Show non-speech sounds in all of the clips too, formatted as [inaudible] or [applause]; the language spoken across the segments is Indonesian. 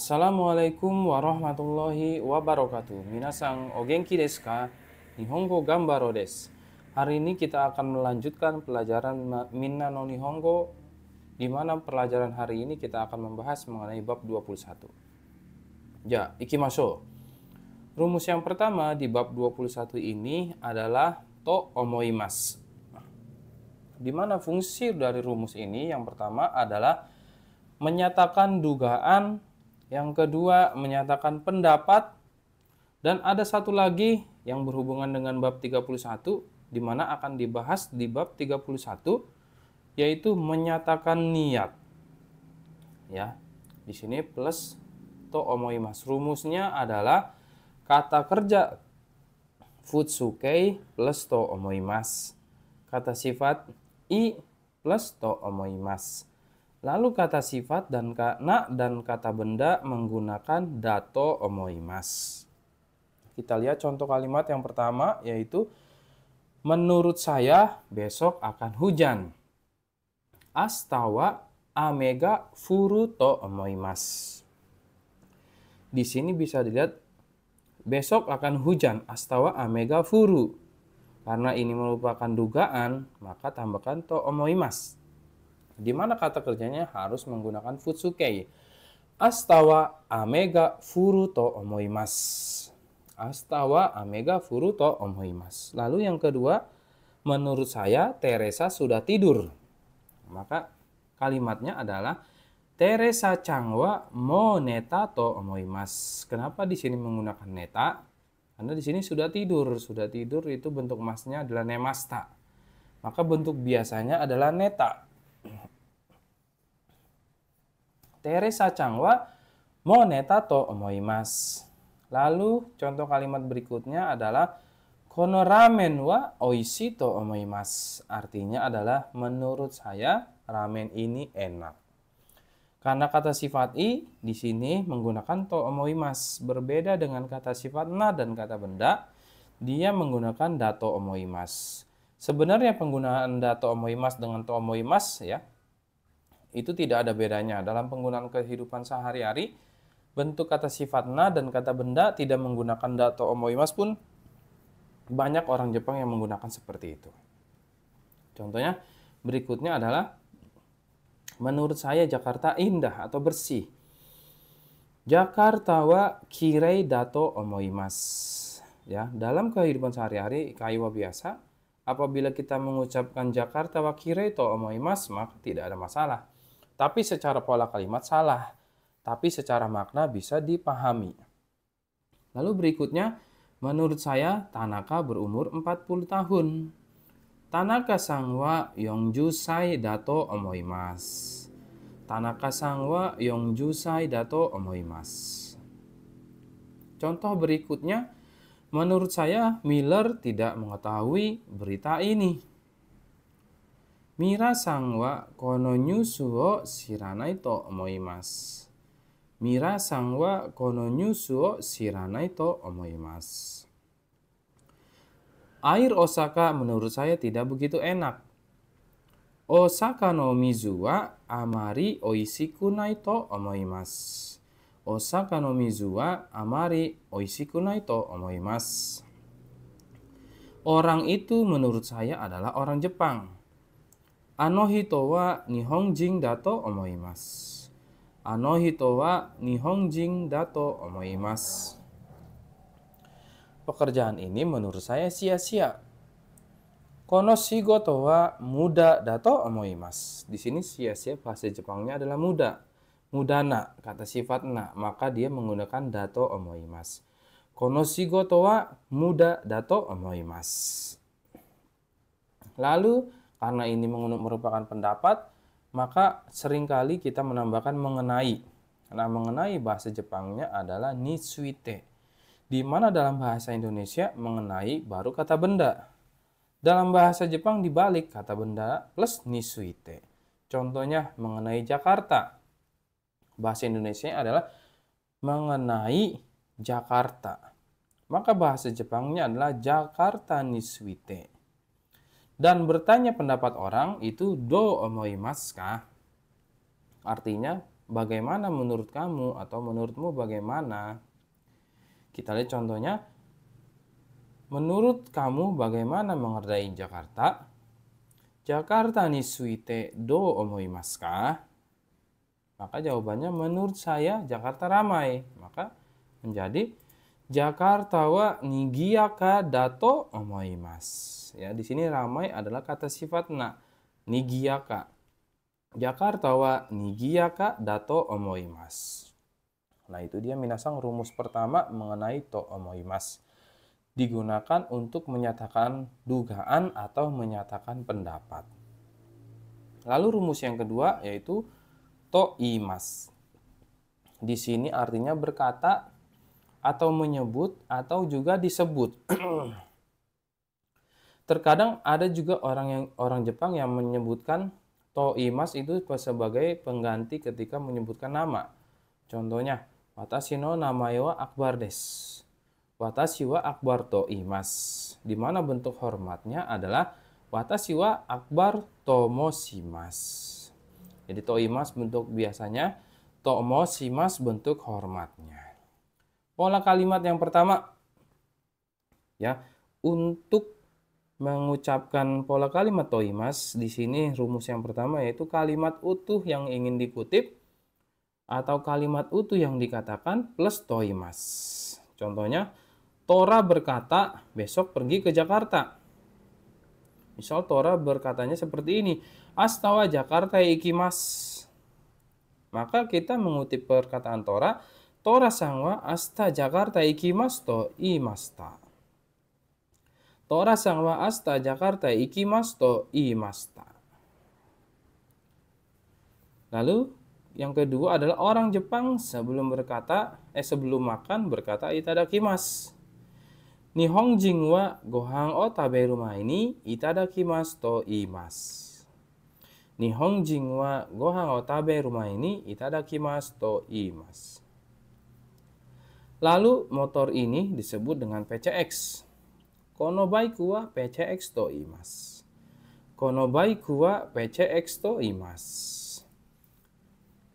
Assalamualaikum warahmatullahi wabarakatuh. Minasang ogenki desu ka? Nihongo gambaro desu. Hari ini kita akan melanjutkan pelajaran Minna no Nihongo di mana pelajaran hari ini kita akan membahas mengenai bab 21. Ya, ikimasho. Rumus yang pertama di bab 21 ini adalah to omoimas. Di mana fungsi dari rumus ini yang pertama adalah menyatakan dugaan yang kedua menyatakan pendapat, dan ada satu lagi yang berhubungan dengan bab 31 di mana akan dibahas di bab 31 yaitu menyatakan niat. Ya. Di sini plus to mas rumusnya adalah kata kerja futsukei plus to mas Kata sifat i plus to mas Lalu kata sifat dan kana dan kata benda menggunakan dato omoimas. Kita lihat contoh kalimat yang pertama yaitu menurut saya besok akan hujan. Astawa amega furuto omoimas. Di sini bisa dilihat besok akan hujan astawa amega furu. Karena ini merupakan dugaan, maka tambahkan to omoimas di mana kata kerjanya harus menggunakan futsukei. Astawa amega furuto omoimas. Astawa amega furuto omoimas. Lalu yang kedua, menurut saya Teresa sudah tidur. Maka kalimatnya adalah Teresa Changwa mo neta to omoimas. Kenapa di sini menggunakan neta? Karena di sini sudah tidur. Sudah tidur itu bentuk masnya adalah nemasta. Maka bentuk biasanya adalah neta. Teresa Changwa moneta to omoimasu. Lalu contoh kalimat berikutnya adalah kono ramen wa oishi to omoimasu. Artinya adalah menurut saya ramen ini enak. Karena kata sifat i di sini menggunakan to omoimasu berbeda dengan kata sifat na dan kata benda, dia menggunakan dato omoimasu. Sebenarnya penggunaan dato omoimasu dengan to omoimasu ya itu tidak ada bedanya. Dalam penggunaan kehidupan sehari-hari, bentuk kata sifat na dan kata benda tidak menggunakan da atau omoimas pun banyak orang Jepang yang menggunakan seperti itu. Contohnya berikutnya adalah menurut saya Jakarta indah atau bersih. Jakarta wa kirei dato omoimas. Ya, dalam kehidupan sehari-hari kaiwa biasa apabila kita mengucapkan Jakarta wa kirei to omoimas maka tidak ada masalah tapi secara pola kalimat salah, tapi secara makna bisa dipahami. Lalu berikutnya, menurut saya Tanaka berumur 40 tahun. Tanaka sangwa yongju sai dato omoimas. Tanaka sangwa yongju sai dato omoimas. Contoh berikutnya, menurut saya Miller tidak mengetahui berita ini. Mira sangwa kono nyusuo siranai to omoimas. Mira sangwa kono nyusuo siranai to omoimas. Air Osaka menurut saya tidak begitu enak. Osaka no mizu wa amari oishiku nai to omoimas. Osaka no mizu wa amari oishiku nai to omoimas. Orang itu menurut saya adalah orang Jepang wa wa Pekerjaan ini menurut saya sia-sia. Kono shigoto wa muda dato omoimasu. Di sini sia-sia bahasa Jepangnya adalah muda. Mudana, kata sifat na, maka dia menggunakan dato omoimasu. Kono shigoto wa muda dato omoimasu. Lalu, karena ini merupakan pendapat, maka seringkali kita menambahkan mengenai. Nah, mengenai bahasa Jepangnya adalah nitsuite. Di mana dalam bahasa Indonesia mengenai baru kata benda. Dalam bahasa Jepang dibalik kata benda plus nisuite. Contohnya mengenai Jakarta. Bahasa Indonesia adalah mengenai Jakarta. Maka bahasa Jepangnya adalah Jakarta nisuite. Dan bertanya pendapat orang itu do omoimaska, kah? Artinya, bagaimana menurut kamu atau menurutmu bagaimana? Kita lihat contohnya. Menurut kamu bagaimana mengerjain Jakarta? Jakarta ni suite do omoimaska, kah? Maka jawabannya menurut saya Jakarta ramai. Maka menjadi Jakarta wa nigiaka dato omoimas. Ya, di sini ramai adalah kata sifat na, nigiyaka. Jakarta wa nigiyaka dato omoimas. Nah, itu dia minasang rumus pertama mengenai to omoimas. Digunakan untuk menyatakan dugaan atau menyatakan pendapat. Lalu rumus yang kedua yaitu to imas. Di sini artinya berkata atau menyebut atau juga disebut. [clears throat] terkadang ada juga orang yang orang Jepang yang menyebutkan toimas itu sebagai pengganti ketika menyebutkan nama. Contohnya, watashi no namae wa akbar des. Watashi wa akbar toimas. Di mana bentuk hormatnya adalah watashi wa akbar tomosimas Jadi toimas bentuk biasanya, tomosimas bentuk hormatnya. Pola kalimat yang pertama, ya untuk mengucapkan pola kalimat toimas, di sini rumus yang pertama yaitu kalimat utuh yang ingin dikutip atau kalimat utuh yang dikatakan plus toimas. Contohnya, Tora berkata besok pergi ke Jakarta. Misal Tora berkatanya seperti ini, Astawa Jakarta ya, ikimas. Maka kita mengutip perkataan Tora, Tora sangwa asta Jakarta ya, ikimas to i imasta. Tora sangwa asta Jakarta iki to i-masta. Lalu yang kedua adalah orang Jepang sebelum berkata eh sebelum makan berkata itadakimas. Nihong jingwa gohang o tabe rumah ini itadakimas to i-mas. imas. Nihong jingwa gohang o tabe rumah ini itadakimas to i-mas. Lalu motor ini disebut dengan PCX Konobai kuwa PCX to imas. Konobai kuwa PCX to imas.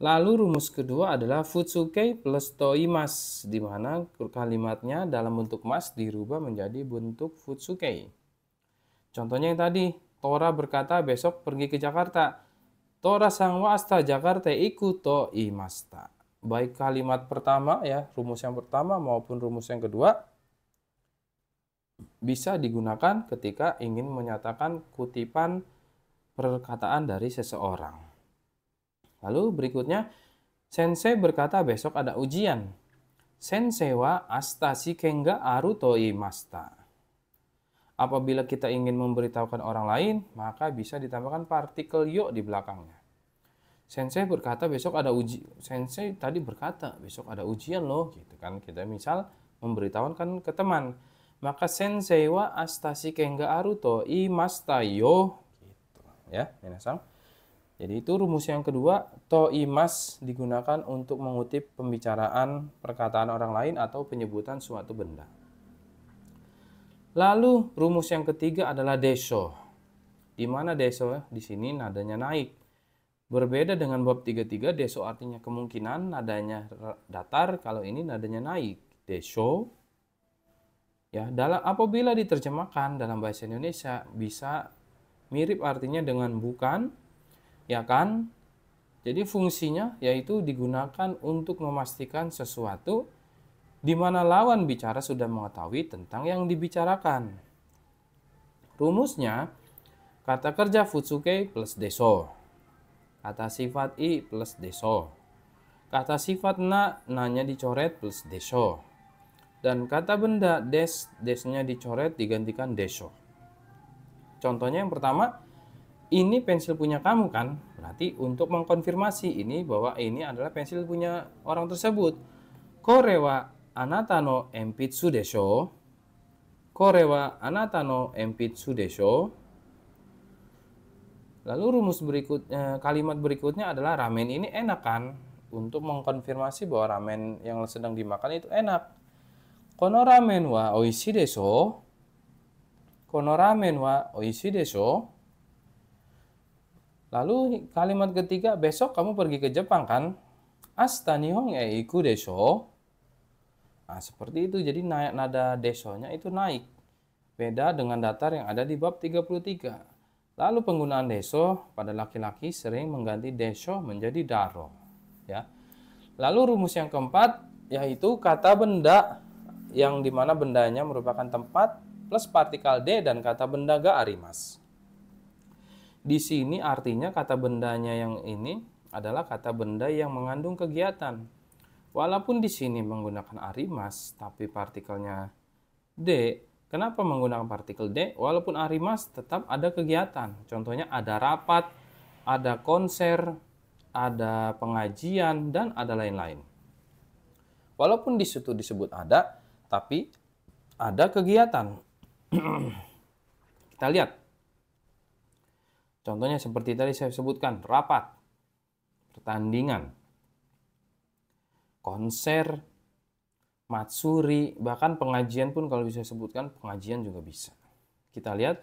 Lalu rumus kedua adalah futsuke plus toimas, di mana kalimatnya dalam bentuk mas dirubah menjadi bentuk futsuke. Contohnya yang tadi, Tora berkata besok pergi ke Jakarta. Tora sang asta Jakarta iku imasta. Baik kalimat pertama ya, rumus yang pertama maupun rumus yang kedua, bisa digunakan ketika ingin menyatakan kutipan perkataan dari seseorang. Lalu berikutnya, sensei berkata besok ada ujian. Sensei wa astasi kenga toi masta. Apabila kita ingin memberitahukan orang lain, maka bisa ditambahkan partikel yo di belakangnya. Sensei berkata besok ada uji Sensei tadi berkata besok ada ujian loh gitu kan. Kita misal memberitahukan ke teman maka sensei wa astasi kengga aruto yo gitu ya minasang jadi itu rumus yang kedua, to imas digunakan untuk mengutip pembicaraan perkataan orang lain atau penyebutan suatu benda. Lalu rumus yang ketiga adalah deso. Di mana deso? Di sini nadanya naik. Berbeda dengan bab 33, deso artinya kemungkinan, nadanya datar, kalau ini nadanya naik. Deso Ya, dalam apabila diterjemahkan dalam bahasa Indonesia bisa mirip artinya dengan bukan, ya kan? Jadi fungsinya yaitu digunakan untuk memastikan sesuatu di mana lawan bicara sudah mengetahui tentang yang dibicarakan. Rumusnya kata kerja futsuke plus deso. Kata sifat i plus deso. Kata sifat na nanya dicoret plus deso dan kata benda des, desnya dicoret digantikan deso. Contohnya yang pertama, ini pensil punya kamu kan? Berarti untuk mengkonfirmasi ini bahwa ini adalah pensil punya orang tersebut. Korewa anata no empitsu desho. Korewa anata no empitsu desho. Lalu rumus berikutnya eh, kalimat berikutnya adalah ramen ini enak kan? Untuk mengkonfirmasi bahwa ramen yang sedang dimakan itu enak. このラーメンは美味しいでしょうこのラーメンは美味しいでしょう Lalu kalimat ketiga, besok kamu pergi ke Jepang kan? Asta nihong e iku desho. Nah, seperti itu. Jadi naik nada desonya itu naik. Beda dengan datar yang ada di bab 33. Lalu penggunaan deso pada laki-laki sering mengganti desho menjadi daro. Ya. Lalu rumus yang keempat yaitu kata benda yang dimana bendanya merupakan tempat plus partikel D dan kata benda ga arimas. Di sini artinya kata bendanya yang ini adalah kata benda yang mengandung kegiatan. Walaupun di sini menggunakan arimas, tapi partikelnya D, kenapa menggunakan partikel D? Walaupun arimas tetap ada kegiatan. Contohnya ada rapat, ada konser, ada pengajian, dan ada lain-lain. Walaupun di situ disebut ada, tapi ada kegiatan. Kita lihat. Contohnya seperti tadi saya sebutkan, rapat, pertandingan, konser, matsuri, bahkan pengajian pun kalau bisa sebutkan pengajian juga bisa. Kita lihat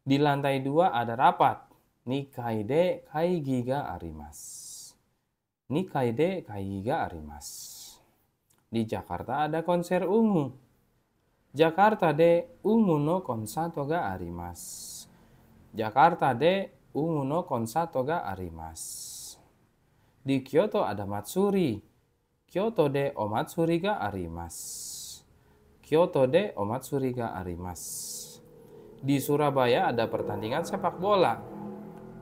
di lantai dua ada rapat. kai Giga arimas. kai Giga arimas. Di Jakarta ada konser ungu. Jakarta de ungu no konsato ga arimas. Jakarta de ungu no konsato ga arimas. Di Kyoto ada matsuri. Kyoto de o matsuri ga arimas. Kyoto de o matsuri ga arimas. Di Surabaya ada pertandingan sepak bola.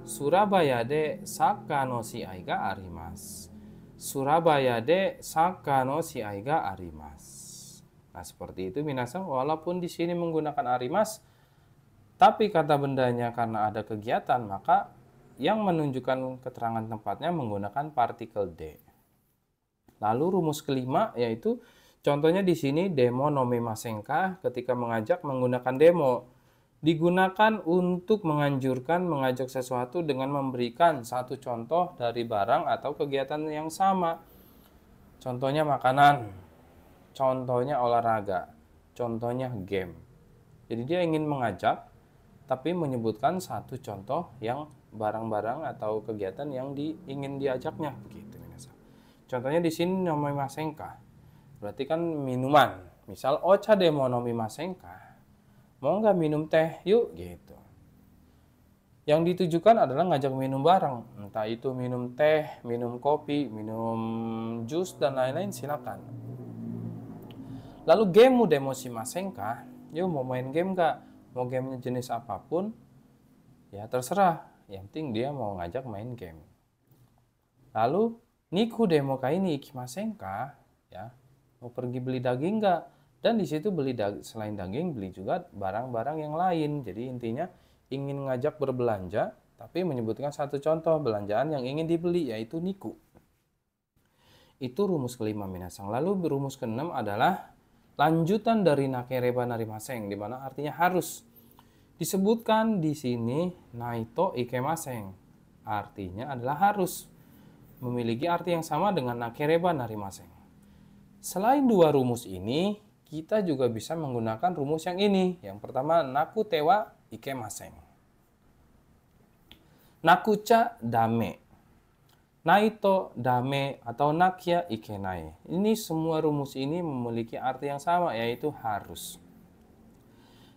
Surabaya de sakano no si ga arimas. Surabaya de sakano si aiga arimas. Nah, seperti itu minasan walaupun di sini menggunakan arimas tapi kata bendanya karena ada kegiatan maka yang menunjukkan keterangan tempatnya menggunakan partikel de. Lalu rumus kelima yaitu contohnya di sini demo nomi masengka ketika mengajak menggunakan demo digunakan untuk menganjurkan mengajak sesuatu dengan memberikan satu contoh dari barang atau kegiatan yang sama. Contohnya makanan, contohnya olahraga, contohnya game. Jadi dia ingin mengajak tapi menyebutkan satu contoh yang barang-barang atau kegiatan yang di, ingin diajaknya begitu Contohnya di sini nomi masengka. Berarti kan minuman. Misal ocha demo nomi masengka mau nggak minum teh yuk gitu yang ditujukan adalah ngajak minum bareng entah itu minum teh minum kopi minum jus dan lain-lain silakan lalu gamemu demo si masengka yuk mau main game nggak mau gamenya jenis apapun ya terserah yang penting dia mau ngajak main game lalu niku demo kaini ikimasengka ya mau pergi beli daging nggak dan di situ beli selain daging, beli juga barang-barang yang lain. Jadi intinya ingin ngajak berbelanja, tapi menyebutkan satu contoh belanjaan yang ingin dibeli, yaitu niku. Itu rumus kelima minasang. Lalu rumus keenam adalah lanjutan dari nakereba narimaseng, di mana artinya harus. Disebutkan di sini naito ikemaseng. Artinya adalah harus memiliki arti yang sama dengan nakereba narimaseng. Selain dua rumus ini, kita juga bisa menggunakan rumus yang ini. Yang pertama, naku tewa ike maseng. Naku ca dame. Naito dame atau nakya ike nai. Ini semua rumus ini memiliki arti yang sama yaitu harus.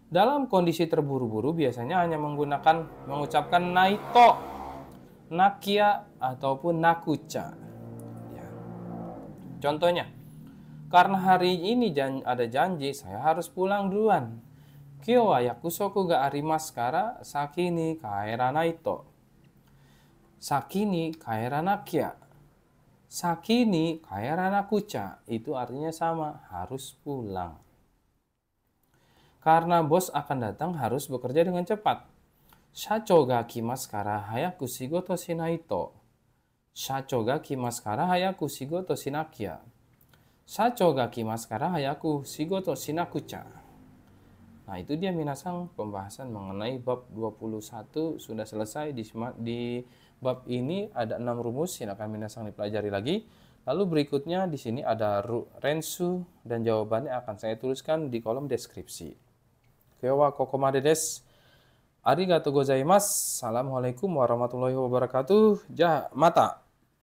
Dalam kondisi terburu-buru biasanya hanya menggunakan mengucapkan naito, nakya ataupun nakucha. Ya. Contohnya, karena hari ini jan ada janji, saya harus pulang duluan. Kyo wa yakusoku ga arimasu kara sakini kaeranai to. Sakini kaeranakia. Sakini kaeranakucha. Itu artinya sama, harus pulang. Karena bos akan datang harus bekerja dengan cepat. Shacho ga kimasu kara hayaku shigoto shinai to. Shacho ga kimasu kara hayaku shigoto shinakya. Sacho kimasu kara hayaku shigoto shinakucha. Nah, itu dia minasang pembahasan mengenai bab 21 sudah selesai di, di bab ini ada 6 rumus silakan minasang dipelajari lagi. Lalu berikutnya di sini ada rensu dan jawabannya akan saya tuliskan di kolom deskripsi. Kewa kokomade des. Arigatou gozaimasu. Assalamualaikum warahmatullahi wabarakatuh. Jah mata.